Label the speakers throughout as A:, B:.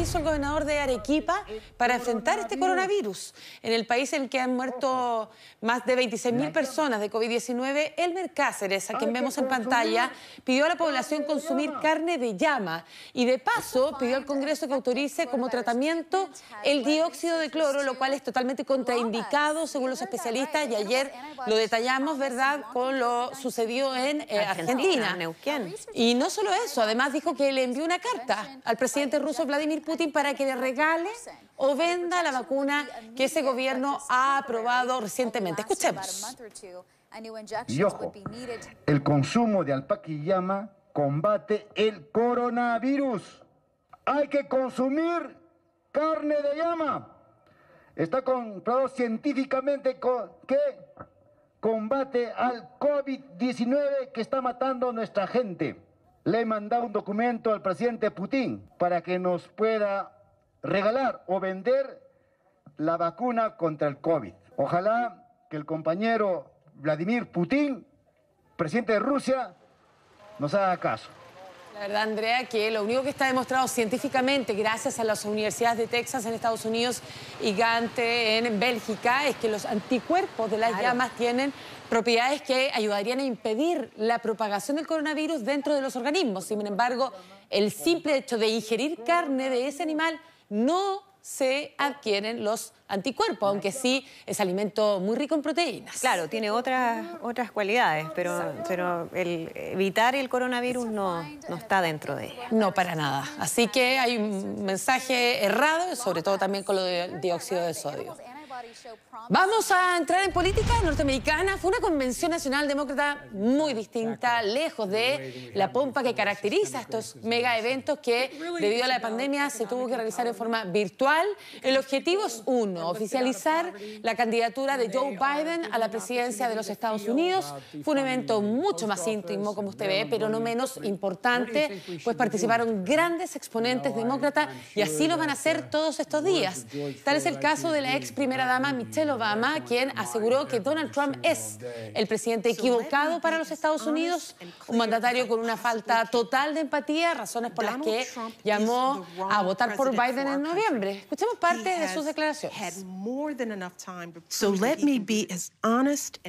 A: hizo el gobernador de Arequipa para enfrentar este coronavirus. En el país en el que han muerto más de 26.000 personas de COVID-19, Elmer Cáceres, a quien vemos en pantalla, pidió a la población consumir carne de llama y de paso pidió al Congreso que autorice como tratamiento el dióxido de cloro, lo cual es totalmente contraindicado según los especialistas y ayer lo detallamos, ¿verdad?, con lo sucedido en eh, Argentina. Y no solo eso, además dijo que le envió una carta al presidente ruso Vladimir Putin para que le regale o venda la vacuna que ese gobierno ha aprobado recientemente. Escuchemos.
B: Y ojo, el consumo
A: de alpaquillama combate el coronavirus. Hay que consumir carne de llama. Está comprobado científicamente que combate al COVID-19 que está matando a nuestra gente le he mandado un documento al presidente Putin para que nos pueda regalar o vender la vacuna contra el COVID. Ojalá que el compañero Vladimir Putin, presidente de Rusia,
B: nos haga caso
A: verdad, Andrea, que lo único que está demostrado científicamente, gracias a las universidades de Texas en Estados Unidos y Gante en Bélgica, es que los anticuerpos de las llamas tienen propiedades que ayudarían a impedir la propagación del coronavirus dentro de los organismos. Sin embargo, el simple hecho de ingerir carne de ese animal no se adquieren los anticuerpos, aunque sí es
B: alimento muy rico en proteínas. Claro, tiene otras, otras cualidades, pero, pero el evitar el coronavirus no, no está dentro de ella.
A: No, para nada. Así que hay un mensaje errado, sobre todo también con lo de dióxido de sodio. Vamos a entrar en política norteamericana. Fue una convención nacional demócrata muy distinta, lejos de la pompa que caracteriza estos mega eventos que, debido a la pandemia, se tuvo que realizar en forma virtual. El objetivo es uno, oficializar la candidatura de Joe Biden a la presidencia de los Estados Unidos. Fue un evento mucho más íntimo, como usted ve, pero no menos importante, pues participaron grandes exponentes demócratas y así lo van a hacer uh, todos estos días. Tal es el caso de la ex primera Michelle Obama, quien aseguró que Donald Trump es el presidente equivocado para los Estados Unidos, un mandatario con una falta total de empatía, razones por las que llamó a votar por
B: Biden en noviembre. Escuchemos parte de sus declaraciones.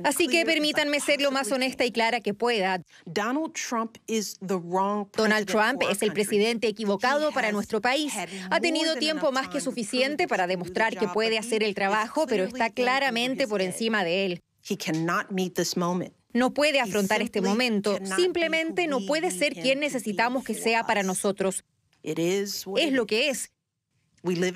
B: Así que permítanme ser lo más honesta y clara que pueda. Donald Trump es el presidente equivocado para nuestro país. Ha tenido tiempo más que suficiente para demostrar que puede hacer el trabajo pero está claramente por encima de él. No puede afrontar este momento, simplemente no puede ser quien necesitamos que sea para nosotros. Es lo que es.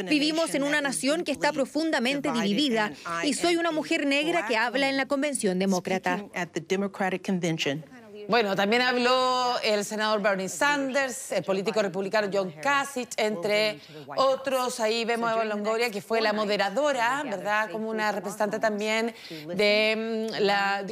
B: Vivimos en una nación que está profundamente dividida y soy una mujer negra que habla en la Convención Demócrata. Bueno, también
A: habló el senador Bernie Sanders, el político republicano John Kasich, entre otros. Ahí vemos a Eva Longoria, que fue la moderadora, ¿verdad? Como una representante también de, mm, la,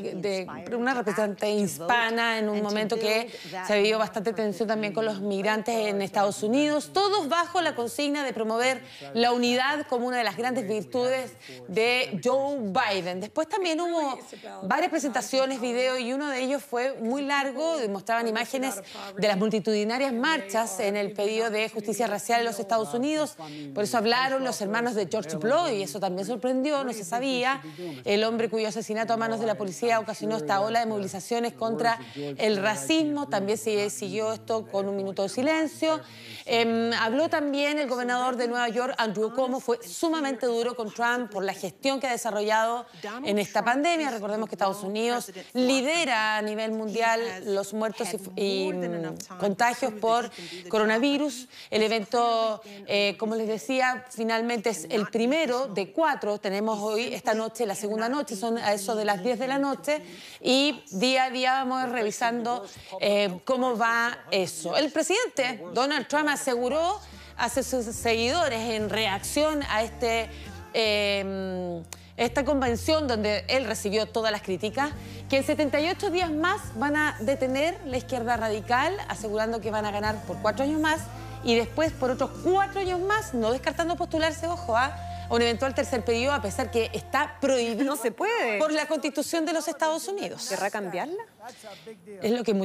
A: una representante hispana en un momento que se ha bastante tensión también con los migrantes en Estados Unidos. Todos bajo la consigna de promover la unidad como una de las grandes virtudes de Joe Biden. Después también hubo varias presentaciones, video, y uno de ellos fue muy largo mostraban imágenes de las multitudinarias marchas en el pedido de justicia racial en los Estados Unidos. Por eso hablaron los hermanos de George Floyd y eso también sorprendió, no se sabía. El hombre cuyo asesinato a manos de la policía ocasionó esta ola de movilizaciones contra el racismo. También siguió esto con un minuto de silencio. Em, habló también el gobernador de Nueva York, Andrew Cuomo, fue sumamente duro con Trump por la gestión que ha desarrollado en esta pandemia. Recordemos que Estados Unidos lidera a nivel mundial los muertos y, mm, contagios por coronavirus. El evento, eh, como les decía, finalmente es el primero de cuatro. Tenemos hoy, esta noche, la segunda noche, son a eso de las 10 de la noche. Y día a día vamos revisando eh, cómo va eso. El presidente Donald Trump aseguró a sus seguidores en reacción a este... Eh, esta convención donde él recibió todas las críticas, que en 78 días más van a detener la izquierda radical, asegurando que van a ganar por cuatro años más y después por otros cuatro años más, no descartando postularse, ojo, a un eventual tercer periodo, a pesar que está prohibido se puede. por la constitución de los Estados Unidos. ¿Querrá cambiarla? Es lo que